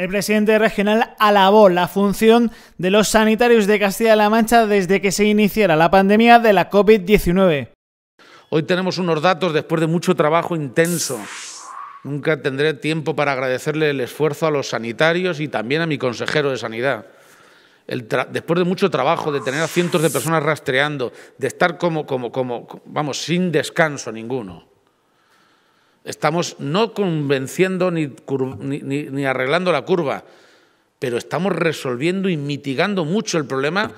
El presidente regional alabó la función de los sanitarios de Castilla-La Mancha desde que se iniciara la pandemia de la COVID-19. Hoy tenemos unos datos después de mucho trabajo intenso. Nunca tendré tiempo para agradecerle el esfuerzo a los sanitarios y también a mi consejero de Sanidad. después de mucho trabajo, de tener a cientos de personas rastreando, de estar como, como, como, vamos, sin descanso ninguno. Estamos no convenciendo ni, ni, arreglando la curva, pero estamos resolviendo y mitigando mucho el problema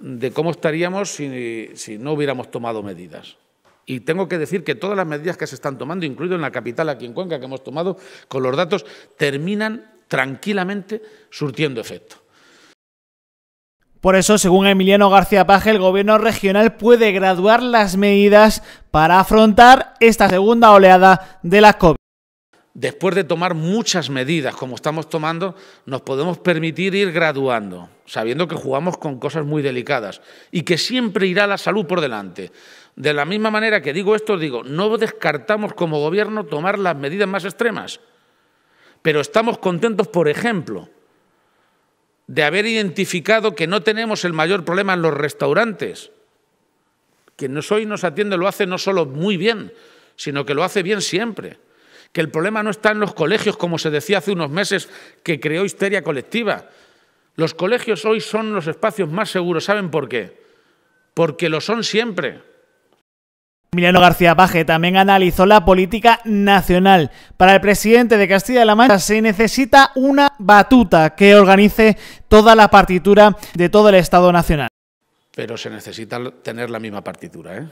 de cómo estaríamos si no hubiéramos tomado medidas. Y tengo que decir que todas las medidas que se están tomando, incluido en la capital, aquí en Cuenca, que hemos tomado con los datos, terminan tranquilamente surtiendo efecto. Por eso, según Emiliano García Paje, el gobierno regional puede graduar las medidas para afrontar esta segunda oleada de la COVID. Después de tomar muchas medidas como estamos tomando, nos podemos permitir ir graduando, sabiendo que jugamos con cosas muy delicadas y que siempre irá la salud por delante. De la misma manera que digo esto, digo, no descartamos como gobierno tomar las medidas más extremas, pero estamos contentos, por ejemplo, de haber identificado que no tenemos el mayor problema en los restaurantes. Quien hoy nos atiende lo hace no solo muy bien, sino que lo hace bien siempre. Que el problema no está en los colegios, como se decía hace unos meses, que creó histeria colectiva. Los colegios hoy son los espacios más seguros. ¿Saben por qué? Porque lo son siempre. Emiliano García Paje también analizó la política nacional. Para el presidente de Castilla-La Mancha se necesita una batuta que organice toda la partitura de todo el Estado Nacional. Pero se necesita tener la misma partitura, ¿eh?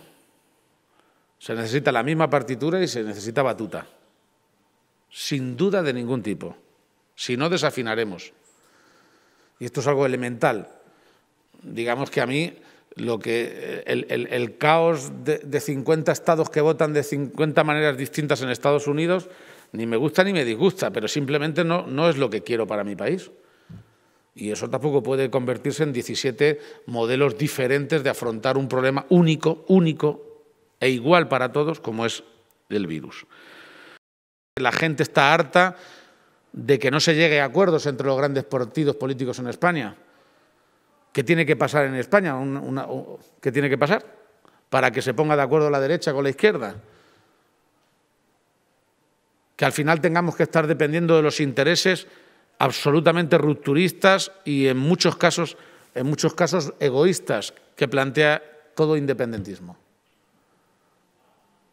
Se necesita la misma partitura y se necesita batuta. Sin duda de ningún tipo. Si no, desafinaremos. Y esto es algo elemental. Digamos que a mí lo que eh, el, caos de, de, 50 estados que votan de 50 maneras distintas en Estados Unidos ni me gusta ni me disgusta, pero simplemente no, no es lo que quiero para mi país. Y eso tampoco puede convertirse en 17 modelos diferentes de afrontar un problema único, único e igual para todos como es el virus. La gente está harta de que no se llegue a acuerdos entre los grandes partidos políticos en España ¿Qué tiene que pasar en España? ¿Qué tiene que pasar para que se ponga de acuerdo la derecha con la izquierda? Que al final tengamos que estar dependiendo de los intereses absolutamente rupturistas y en muchos casos, en muchos casos egoístas que plantea todo independentismo.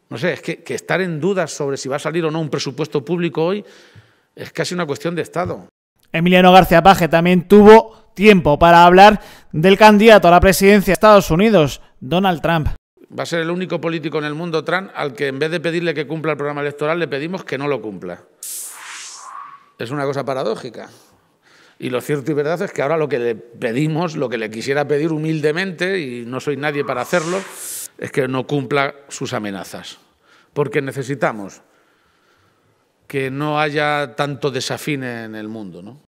No sé, es que, que estar en dudas sobre si va a salir o no un presupuesto público hoy es casi una cuestión de Estado. Emiliano García Paje también tuvo tiempo para hablar del candidato a la presidencia de Estados Unidos, Donald Trump. Va a ser el único político en el mundo, Trump, al que en vez de pedirle que cumpla el programa electoral, le pedimos que no lo cumpla. Es una cosa paradójica. Y lo cierto y verdad es que ahora lo que le pedimos, lo que le quisiera pedir humildemente, y no soy nadie para hacerlo, es que no cumpla sus amenazas. Porque necesitamos que no haya tanto desafín en el mundo. ¿no?